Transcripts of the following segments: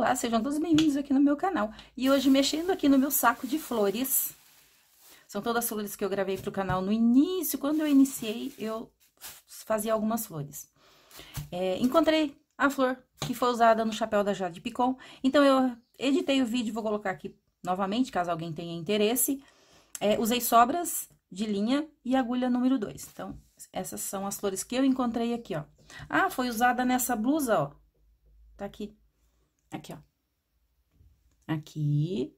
Olá, sejam todos bem-vindos aqui no meu canal. E hoje mexendo aqui no meu saco de flores. São todas as flores que eu gravei para o canal no início. Quando eu iniciei, eu fazia algumas flores. É, encontrei a flor que foi usada no chapéu da Jade Picon. Então, eu editei o vídeo, vou colocar aqui novamente, caso alguém tenha interesse. É, usei sobras de linha e agulha número 2. Então, essas são as flores que eu encontrei aqui, ó. Ah, foi usada nessa blusa, ó. Tá aqui. Aqui, ó. Aqui.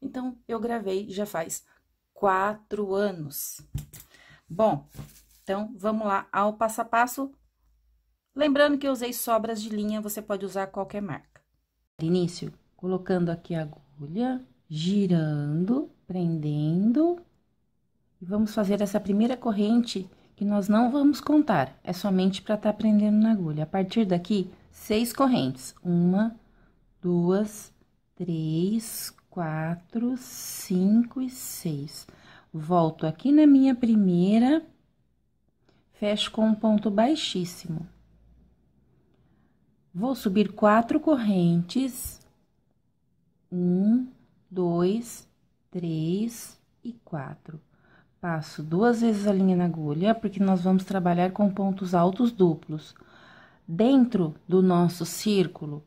Então, eu gravei já faz quatro anos. Bom, então, vamos lá ao passo a passo. Lembrando que eu usei sobras de linha, você pode usar qualquer marca. Início, colocando aqui a agulha, girando, prendendo. E vamos fazer essa primeira corrente que nós não vamos contar, é somente para estar tá prendendo na agulha. A partir daqui, seis correntes. Uma, duas, três, quatro, cinco e seis. Volto aqui na minha primeira, fecho com um ponto baixíssimo. Vou subir quatro correntes. Um, dois, três e quatro. Passo duas vezes a linha na agulha, porque nós vamos trabalhar com pontos altos duplos dentro do nosso círculo,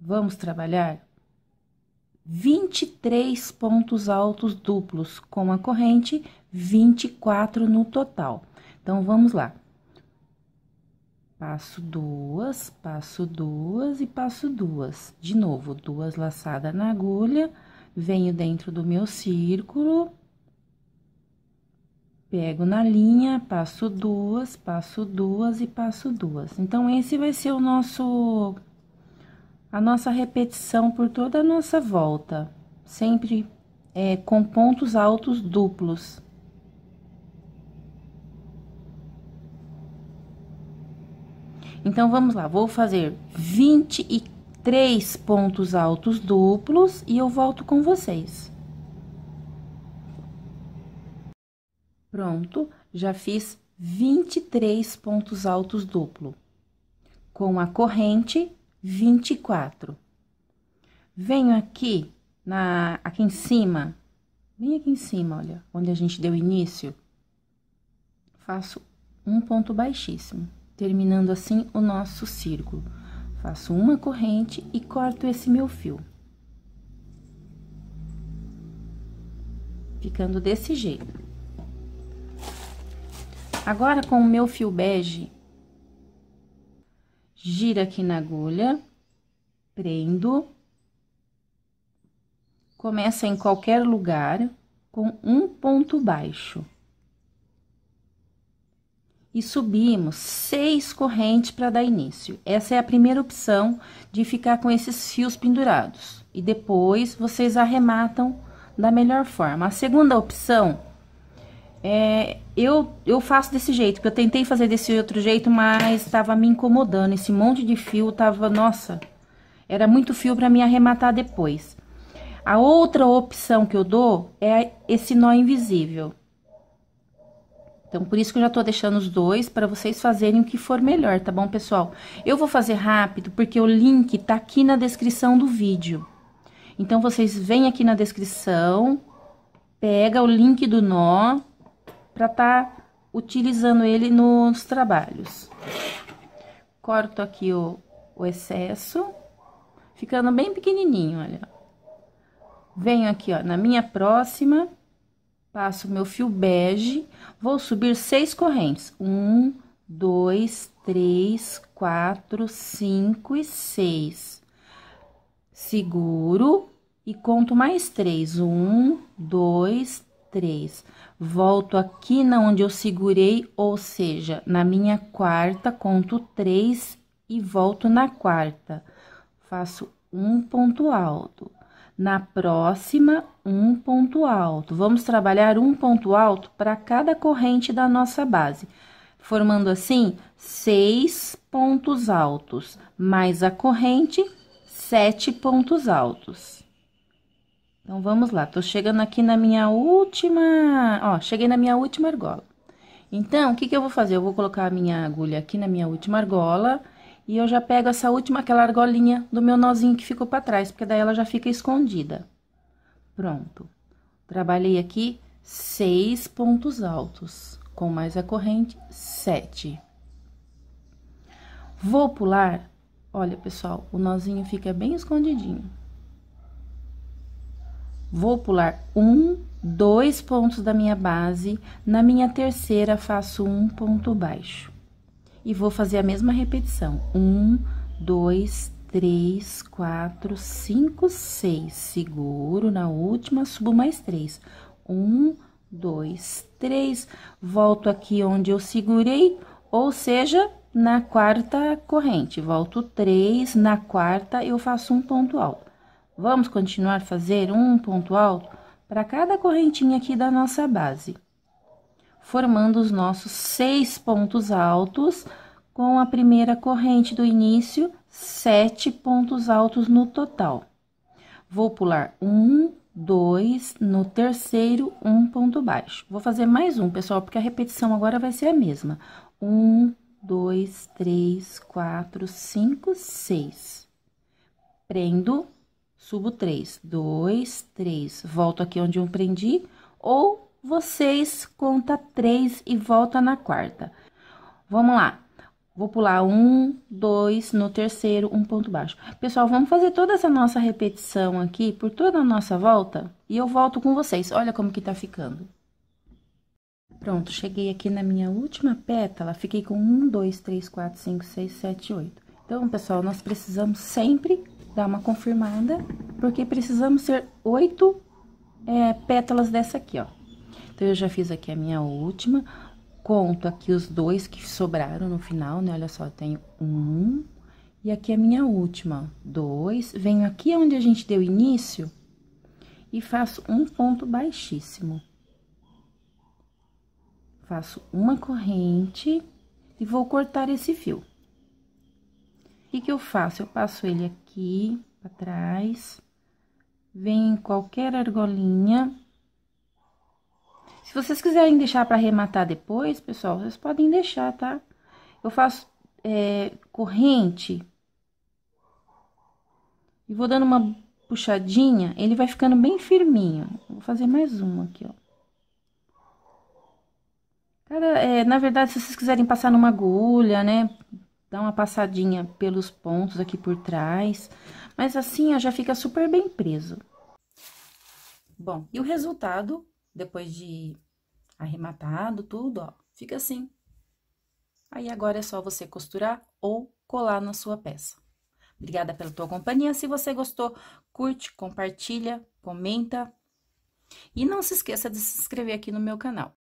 vamos trabalhar 23 pontos altos duplos com a corrente, 24 no total. Então, vamos lá. Passo duas, passo duas e passo duas. De novo, duas laçadas na agulha, venho dentro do meu círculo, Pego na linha, passo duas, passo duas e passo duas. Então, esse vai ser o nosso... A nossa repetição por toda a nossa volta. Sempre é, com pontos altos duplos. Então, vamos lá, vou fazer 23 pontos altos duplos e eu volto com vocês. Pronto, já fiz 23 pontos altos duplo. Com a corrente, 24. Venho aqui, na, aqui em cima, bem aqui em cima, olha, onde a gente deu início. Faço um ponto baixíssimo, terminando assim o nosso círculo. Faço uma corrente e corto esse meu fio. Ficando desse jeito. Agora, com o meu fio bege, gira aqui na agulha, prendo, começa em qualquer lugar com um ponto baixo. E subimos seis correntes para dar início. Essa é a primeira opção de ficar com esses fios pendurados. E depois, vocês arrematam da melhor forma. A segunda opção é, eu, eu faço desse jeito, porque eu tentei fazer desse outro jeito, mas estava me incomodando. Esse monte de fio tava, nossa, era muito fio para me arrematar depois. A outra opção que eu dou é esse nó invisível. Então, por isso que eu já tô deixando os dois para vocês fazerem o que for melhor, tá bom, pessoal? Eu vou fazer rápido porque o link tá aqui na descrição do vídeo. Então, vocês vêm aqui na descrição, pega o link do nó, para estar tá utilizando ele nos trabalhos. Corto aqui o, o excesso, ficando bem pequenininho, olha. Venho aqui, ó, na minha próxima, passo meu fio bege, vou subir seis correntes. Um, dois, três, quatro, cinco e seis. Seguro e conto mais três. Um, dois, 3. Volto aqui na onde eu segurei, ou seja, na minha quarta, conto 3 e volto na quarta. Faço um ponto alto. Na próxima, um ponto alto. Vamos trabalhar um ponto alto para cada corrente da nossa base, formando assim seis pontos altos, mais a corrente, sete pontos altos. Então, vamos lá, tô chegando aqui na minha última, ó, cheguei na minha última argola. Então, o que que eu vou fazer? Eu vou colocar a minha agulha aqui na minha última argola e eu já pego essa última, aquela argolinha do meu nozinho que ficou para trás, porque daí ela já fica escondida. Pronto. Trabalhei aqui seis pontos altos, com mais a corrente, sete. Vou pular, olha, pessoal, o nozinho fica bem escondidinho. Vou pular um, dois pontos da minha base, na minha terceira faço um ponto baixo. E vou fazer a mesma repetição. Um, dois, três, quatro, cinco, seis. Seguro na última, subo mais três. Um, dois, três. Volto aqui onde eu segurei, ou seja, na quarta corrente. Volto três, na quarta eu faço um ponto alto Vamos continuar fazer um ponto alto para cada correntinha aqui da nossa base, formando os nossos seis pontos altos com a primeira corrente do início, sete pontos altos no total. Vou pular um, dois, no terceiro, um ponto baixo. Vou fazer mais um, pessoal, porque a repetição agora vai ser a mesma. Um, dois, três, quatro, cinco, seis. Prendo Subo três, dois, três, volto aqui onde eu prendi, ou vocês conta três e volta na quarta. Vamos lá. Vou pular um, dois, no terceiro, um ponto baixo. Pessoal, vamos fazer toda essa nossa repetição aqui, por toda a nossa volta, e eu volto com vocês. Olha como que tá ficando. Pronto, cheguei aqui na minha última pétala, fiquei com um, dois, três, quatro, cinco, seis, sete, oito. Então, pessoal, nós precisamos sempre dar uma confirmada, porque precisamos ser oito é, pétalas dessa aqui, ó. Então, eu já fiz aqui a minha última, conto aqui os dois que sobraram no final, né? Olha só, tenho um, e aqui a minha última, ó, dois. Venho aqui onde a gente deu início e faço um ponto baixíssimo. Faço uma corrente e vou cortar esse fio que, que eu faço? Eu passo ele aqui para trás, vem qualquer argolinha. Se vocês quiserem deixar para arrematar depois, pessoal, vocês podem deixar, tá? Eu faço é, corrente e vou dando uma puxadinha, ele vai ficando bem firminho. Vou fazer mais uma aqui, ó. Cada, é, na verdade, se vocês quiserem passar numa agulha, né, dá uma passadinha pelos pontos aqui por trás, mas assim, ó, já fica super bem preso. Bom, e o resultado, depois de arrematado tudo, ó, fica assim. Aí, agora é só você costurar ou colar na sua peça. Obrigada pela tua companhia. Se você gostou, curte, compartilha, comenta. E não se esqueça de se inscrever aqui no meu canal.